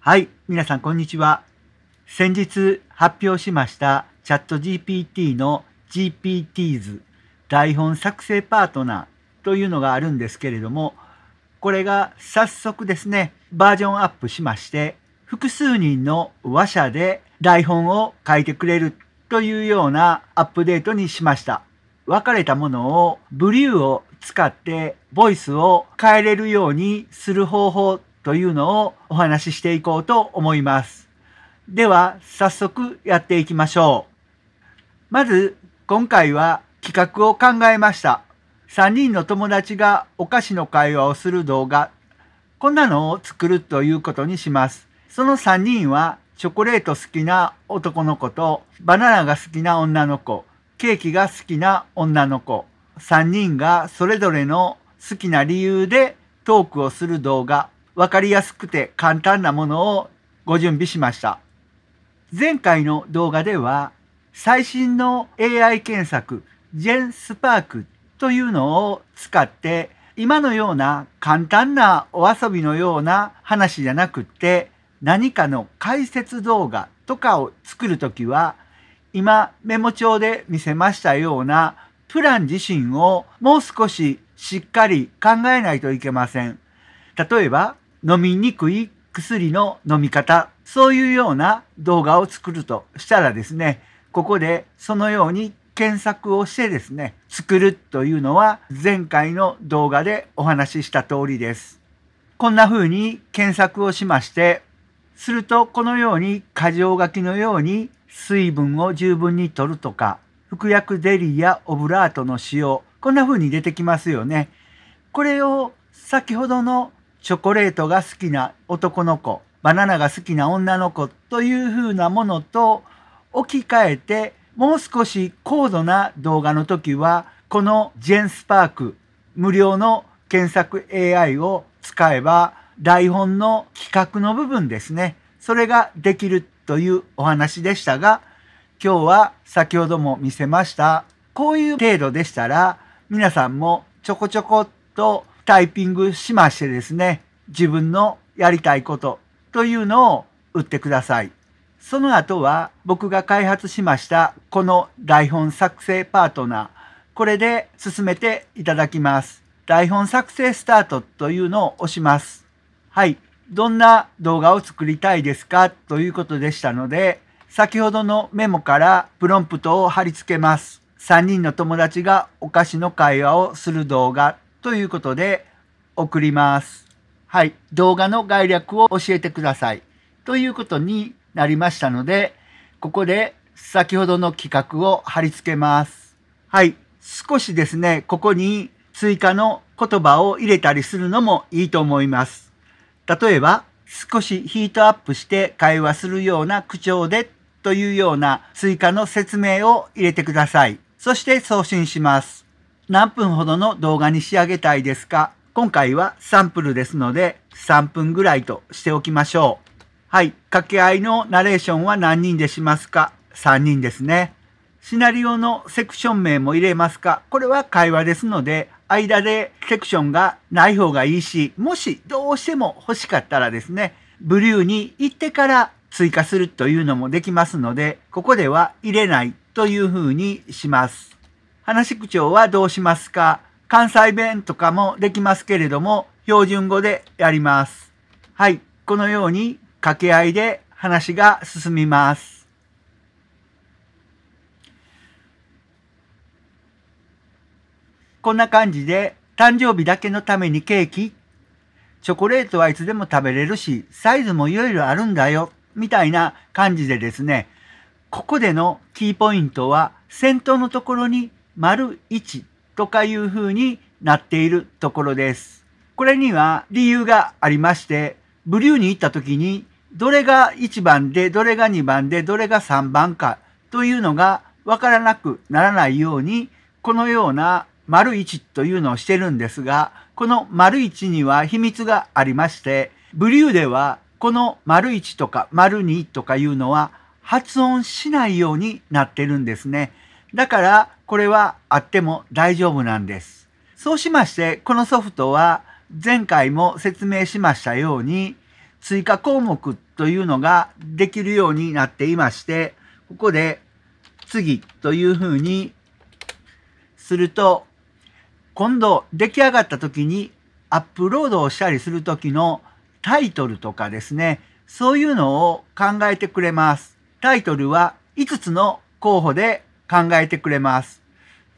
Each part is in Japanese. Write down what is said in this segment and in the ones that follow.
はい、皆さんこんにちは。先日発表しましたチャット GPT の GPTs 台本作成パートナーというのがあるんですけれども、これが早速ですね、バージョンアップしまして、複数人の話者で台本を書いてくれるというようなアップデートにしました。分かれたものをブリューを使ってボイスを変えれるようにする方法というのをお話ししていこうと思います。では、早速やっていきましょう。まず、今回は企画を考えました。3人の友達がお菓子の会話をする動画。こんなのを作るということにします。その3人は、チョコレート好きな男の子と、バナナが好きな女の子、ケーキが好きな女の子、3人がそれぞれの好きな理由でトークをする動画分かりやすくて簡単なものをご準備しました。前回の動画では最新の AI 検索 GenSpark というのを使って今のような簡単なお遊びのような話じゃなくって何かの解説動画とかを作るときは今メモ帳で見せましたようなプラン自身をもう少ししっかり考えないといけません。例えば飲みにくい薬の飲み方、そういうような動画を作るとしたらですね、ここでそのように検索をしてですね、作るというのは前回の動画でお話しした通りです。こんな風に検索をしまして、するとこのように過剰書きのように水分を十分に取るとか、服薬ゼリーやオブラートの使用、こんな風に出てきますよね。これを先ほどのチョコレートが好きな男の子、バナナが好きな女の子というふうなものと置き換えて、もう少し高度な動画の時は、このジェンスパーク無料の検索 AI を使えば、台本の企画の部分ですね。それができるというお話でしたが、今日は先ほども見せました。こういう程度でしたら、皆さんもちょこちょこっとタイピングしましてですね、自分のやりたいことというのを打ってください。その後は僕が開発しましたこの台本作成パートナー、これで進めていただきます。台本作成スタートというのを押します。はい。どんな動画を作りたいですかということでしたので、先ほどのメモからプロンプトを貼り付けます。3人の友達がお菓子の会話をする動画ということで、送ります。はい。動画の概略を教えてください。ということになりましたので、ここで先ほどの企画を貼り付けます。はい。少しですね、ここに追加の言葉を入れたりするのもいいと思います。例えば、少しヒートアップして会話するような口調でというような追加の説明を入れてください。そして送信します。何分ほどの動画に仕上げたいですか今回はサンプルですので3分ぐらいとしておきましょう。はい。掛け合いのナレーションは何人でしますか ?3 人ですね。シナリオのセクション名も入れますかこれは会話ですので、間でセクションがない方がいいし、もしどうしても欲しかったらですね、ブリューに行ってから追加するというのもできますので、ここでは入れないというふうにします。話し口調はどうしますか関西弁とかもできますけれども、標準語でやります。はい。このように掛け合いで話が進みます。こんな感じで、誕生日だけのためにケーキ、チョコレートはいつでも食べれるし、サイズもいろいろあるんだよ、みたいな感じでですね、ここでのキーポイントは、先頭のところに丸1とかいう風になっているところです。これには理由がありまして、ブリューに行った時にどれが1番でどれが2番でどれが3番かというのがわからなくならないようにこのような丸1というのをしてるんですがこの丸1には秘密がありましてブリューではこの丸1とか丸2とかいうのは発音しないようになってるんですね。だからこれはあっても大丈夫なんです。そうしましてこのソフトは前回も説明しましたように追加項目というのができるようになっていましてここで次というふうにすると今度出来上がった時にアップロードをしたりする時のタイトルとかですねそういうのを考えてくれます。タイトルは5つの候補で考えてくれます。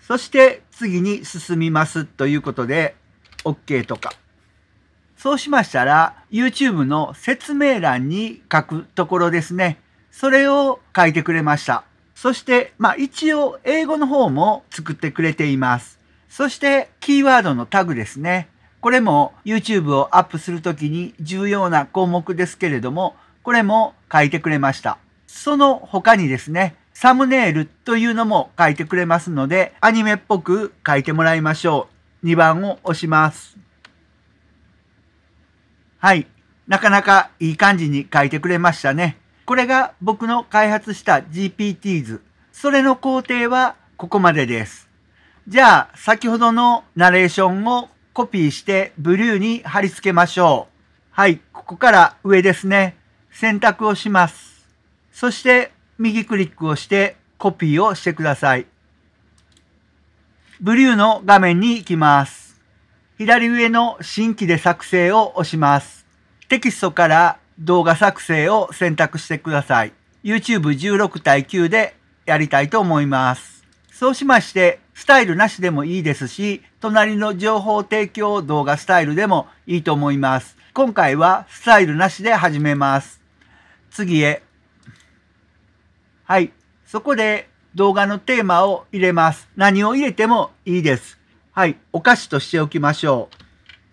そして次に進みますということで OK とか。そうしましたら YouTube の説明欄に書くところですね。それを書いてくれました。そして、まあ一応英語の方も作ってくれています。そしてキーワードのタグですね。これも YouTube をアップするときに重要な項目ですけれども、これも書いてくれました。その他にですね、サムネイルというのも書いてくれますので、アニメっぽく書いてもらいましょう。2番を押します。はい。なかなかいい感じに書いてくれましたね。これが僕の開発した GPTs。それの工程はここまでです。じゃあ、先ほどのナレーションをコピーしてブルーに貼り付けましょう。はい、ここから上ですね。選択をします。そして右クリックをしてコピーをしてください。ブリューの画面に行きます。左上の新規で作成を押します。テキストから動画作成を選択してください。YouTube16 対9でやりたいと思います。そうしまして、スタイルなしでもいいですし、隣の情報提供動画スタイルでもいいと思います。今回はスタイルなしで始めます。次へはい。そこで動画のテーマを入れます。何を入れてもいいです。はい。お菓子としておきましょう。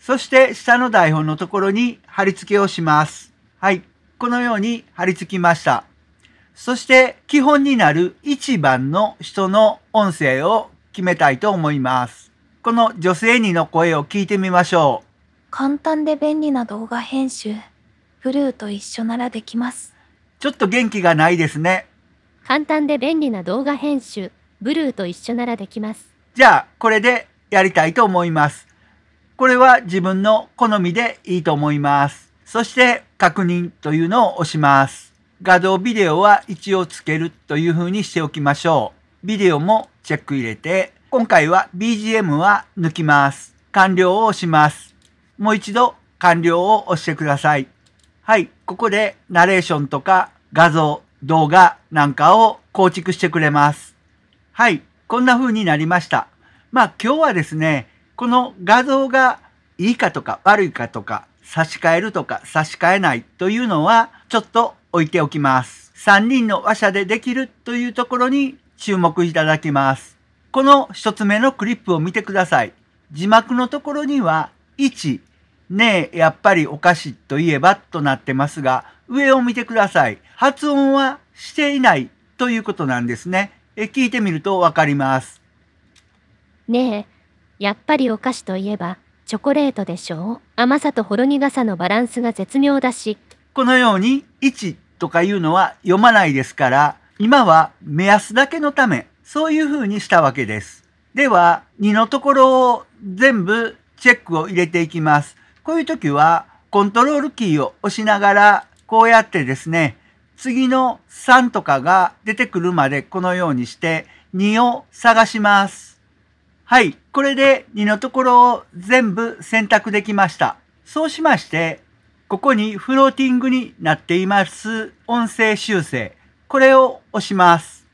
そして下の台本のところに貼り付けをします。はい。このように貼り付きました。そして基本になる1番の人の音声を決めたいと思います。この女性にの声を聞いてみましょう。簡単で便利な動画編集、ブルーと一緒ならできます。ちょっと元気がないですね。簡単で便利な動画編集、ブルーと一緒ならできます。じゃあ、これでやりたいと思います。これは自分の好みでいいと思います。そして、確認というのを押します。画像ビデオは一応つけるというふうにしておきましょう。ビデオもチェック入れて、今回は BGM は抜きます。完了を押します。もう一度完了を押してください。はい、ここでナレーションとか画像動画なんかを構築してくれます。はい、こんな風になりました。まあ今日はですね、この画像がいいかとか悪いかとか差し替えるとか差し替えないというのはちょっと置いておきます。3人の話者でできるというところに注目いただきます。この1つ目のクリップを見てください。字幕のところには1、ねえ、やっぱりお菓子といえばとなってますが、上を見てください。発音はしていないということなんですね。え聞いてみるとわかります。ねえ、やっぱりお菓子といえばチョコレートでしょう甘さとほろ苦さのバランスが絶妙だし。このように1とかいうのは読まないですから、今は目安だけのため、そういう風にしたわけです。では、2のところを全部チェックを入れていきます。こういう時は、コントロールキーを押しながらこうやってですね、次の3とかが出てくるまでこのようにして2を探します。はい、これで2のところを全部選択できました。そうしまして、ここにフローティングになっています音声修正。これを押します。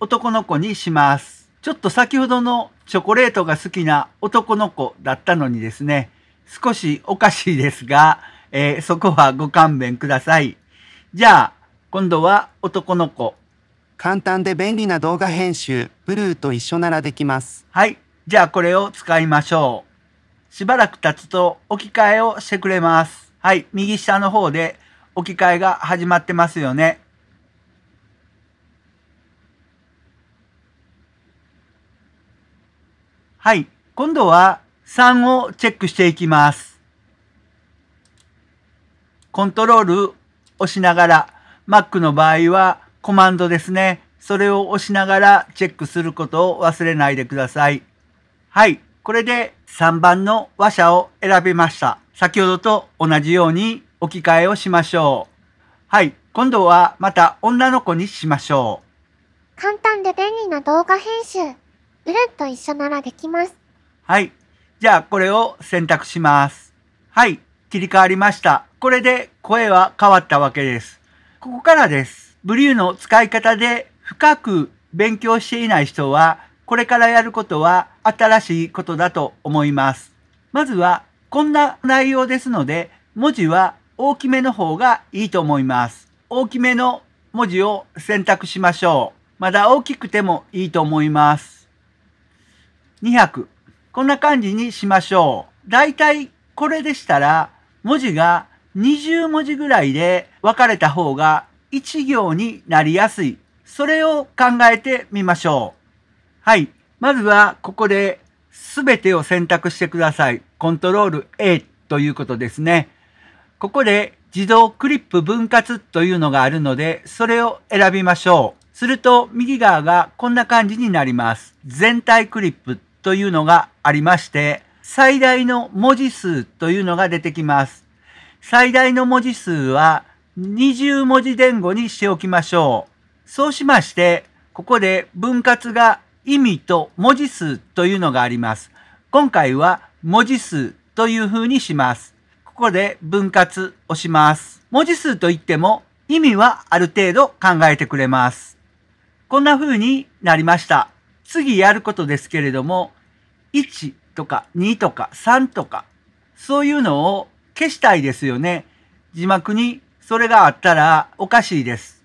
男の子にします。ちょっと先ほどのチョコレートが好きな男の子だったのにですね、少しおかしいですが、えー、そこはご勘弁ください。じゃあ、今度は男の子。簡単で便利な動画編集、ブルーと一緒ならできます。はい。じゃあこれを使いましょう。しばらく経つと置き換えをしてくれます。はい。右下の方で置き換えが始まってますよね。はい。今度は3をチェックしていきます。コントロール押しながら、Mac の場合はコマンドですね。それを押しながらチェックすることを忘れないでください。はい。これで3番の和射を選びました。先ほどと同じように置き換えをしましょう。はい。今度はまた女の子にしましょう。簡単で便利な動画編集。ウルっと一緒ならできます。はい。じゃあこれを選択します。はい。切り替わりました。これで声は変わったわけです。ここからです。ブリューの使い方で深く勉強していない人は、これからやることは新しいことだと思います。まずは、こんな内容ですので、文字は大きめの方がいいと思います。大きめの文字を選択しましょう。まだ大きくてもいいと思います。200。こんな感じにしましょう。だいたいこれでしたら、文字が20文字ぐらいで分かれた方が1行になりやすい。それを考えてみましょう。はい。まずはここで全てを選択してください。コントロール A ということですね。ここで自動クリップ分割というのがあるので、それを選びましょう。すると右側がこんな感じになります。全体クリップというのがありまして、最大の文字数というのが出てきます。最大の文字数は20文字前後にしておきましょう。そうしまして、ここで分割が意味と文字数というのがあります。今回は文字数という風にします。ここで分割をします。文字数といっても意味はある程度考えてくれます。こんな風になりました。次やることですけれども、1とか2とか3とか、そういうのを消したいですよね。字幕にそれがあったらおかしいです。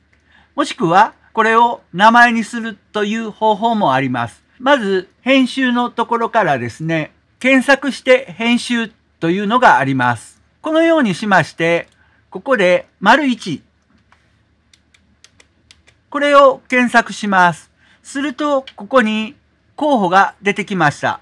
もしくは、これを名前にするという方法もあります。まず、編集のところからですね、検索して編集というのがあります。このようにしまして、ここで丸1。これを検索します。すると、ここに候補が出てきました。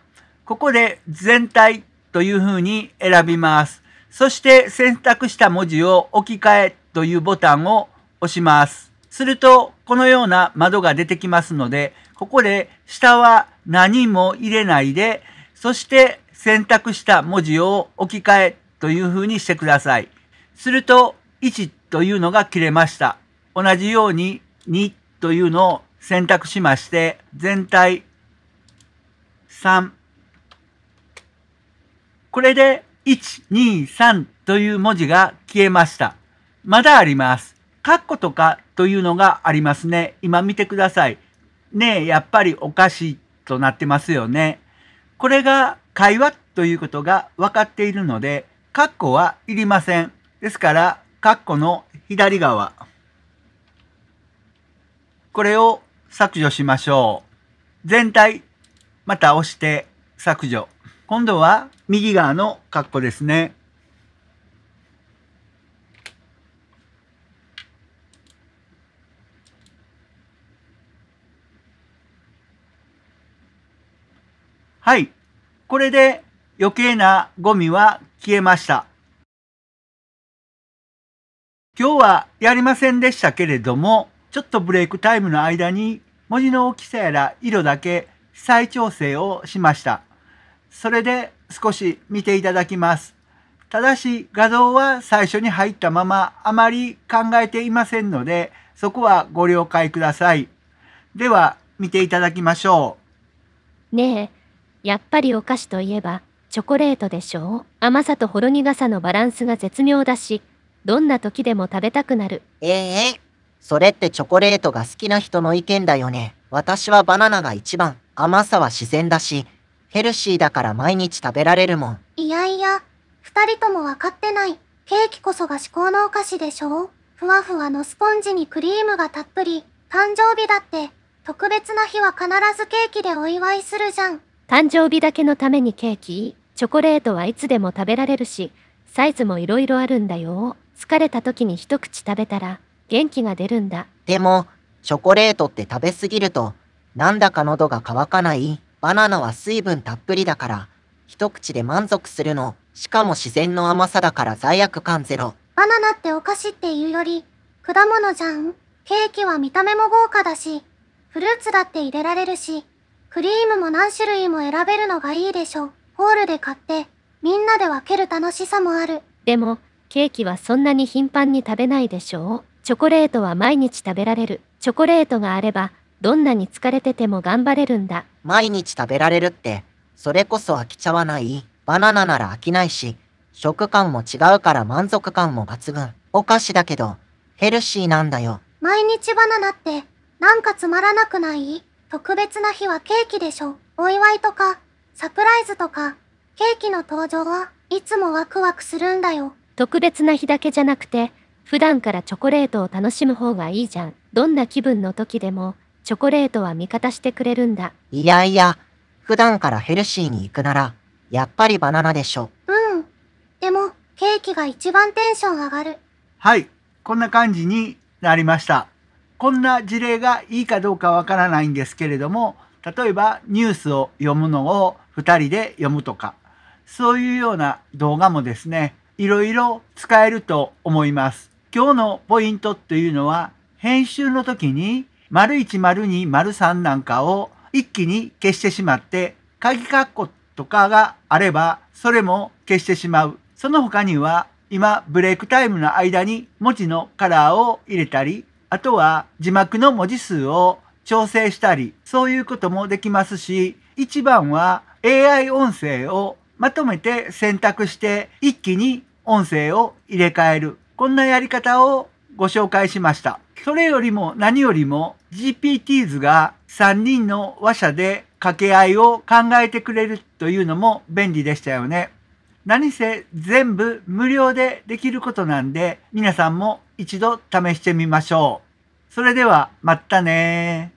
ここで全体というふうに選びます。そして選択した文字を置き換えというボタンを押します。すると、このような窓が出てきますので、ここで下は何も入れないで、そして選択した文字を置き換えというふうにしてください。すると、1というのが切れました。同じように2というのを選択しまして、全体3、これで123という文字が消えました。まだあります。カッコとかというのがありますね。今見てください。ねえ、やっぱりおかしいとなってますよね。これが会話ということが分かっているので、カッコはいりません。ですから、カッコの左側。これを削除しましょう。全体、また押して削除。今度は右側の括弧ですね。はい。これで余計なゴミは消えました。今日はやりませんでしたけれども、ちょっとブレイクタイムの間に文字の大きさやら色だけ再調整をしました。それで少し見ていただきます。ただし画像は最初に入ったままあまり考えていませんので、そこはご了解ください。では見ていただきましょう。ねえ、やっぱりお菓子といえばチョコレートでしょう甘さとほろ苦さのバランスが絶妙だし、どんな時でも食べたくなる。ええー、それってチョコレートが好きな人の意見だよね。私はバナナが一番、甘さは自然だし、ヘルシーだから毎日食べられるもん。いやいや、二人とも分かってない。ケーキこそが至高のお菓子でしょふわふわのスポンジにクリームがたっぷり、誕生日だって、特別な日は必ずケーキでお祝いするじゃん。誕生日だけのためにケーキチョコレートはいつでも食べられるし、サイズもいろいろあるんだよ。疲れた時に一口食べたら、元気が出るんだ。でも、チョコレートって食べ過ぎると、なんだか喉が渇かないバナナは水分たっぷりだから、一口で満足するの。しかも自然の甘さだから罪悪感ゼロ。バナナってお菓子っていうより、果物じゃんケーキは見た目も豪華だし、フルーツだって入れられるし、クリームも何種類も選べるのがいいでしょ。ホールで買って、みんなで分ける楽しさもある。でも、ケーキはそんなに頻繁に食べないでしょう。チョコレートは毎日食べられる。チョコレートがあれば、どんなに疲れてても頑張れるんだ。毎日食べられるって、それこそ飽きちゃわない。バナナなら飽きないし、食感も違うから満足感も抜群。お菓子だけど、ヘルシーなんだよ。毎日バナナって、なんかつまらなくない特別な日はケーキでしょ。お祝いとか、サプライズとか、ケーキの登場はいつもワクワクするんだよ。特別な日だけじゃなくて、普段からチョコレートを楽しむ方がいいじゃん。どんな気分の時でも、チョコレートは味方してくれるんだ。いやいや、普段からヘルシーに行くなら、やっぱりバナナでしょ。うん。でも、ケーキが一番テンション上がる。はい、こんな感じになりました。こんな事例がいいかどうかわからないんですけれども、例えばニュースを読むのを2人で読むとか、そういうような動画もですね、いろいろ使えると思います。今日のポイントっていうのは、編集の時に丸1、丸2、丸3なんかを一気に消してしまって、鍵括弧とかがあれば、それも消してしまう。その他には、今、ブレイクタイムの間に文字のカラーを入れたり、あとは字幕の文字数を調整したり、そういうこともできますし、一番は AI 音声をまとめて選択して一気に音声を入れ替える。こんなやり方をご紹介しました。それよりも何よりも GPTs が3人の話者で掛け合いを考えてくれるというのも便利でしたよね。何せ全部無料でできることなんで皆さんも一度試してみましょう。それではまたね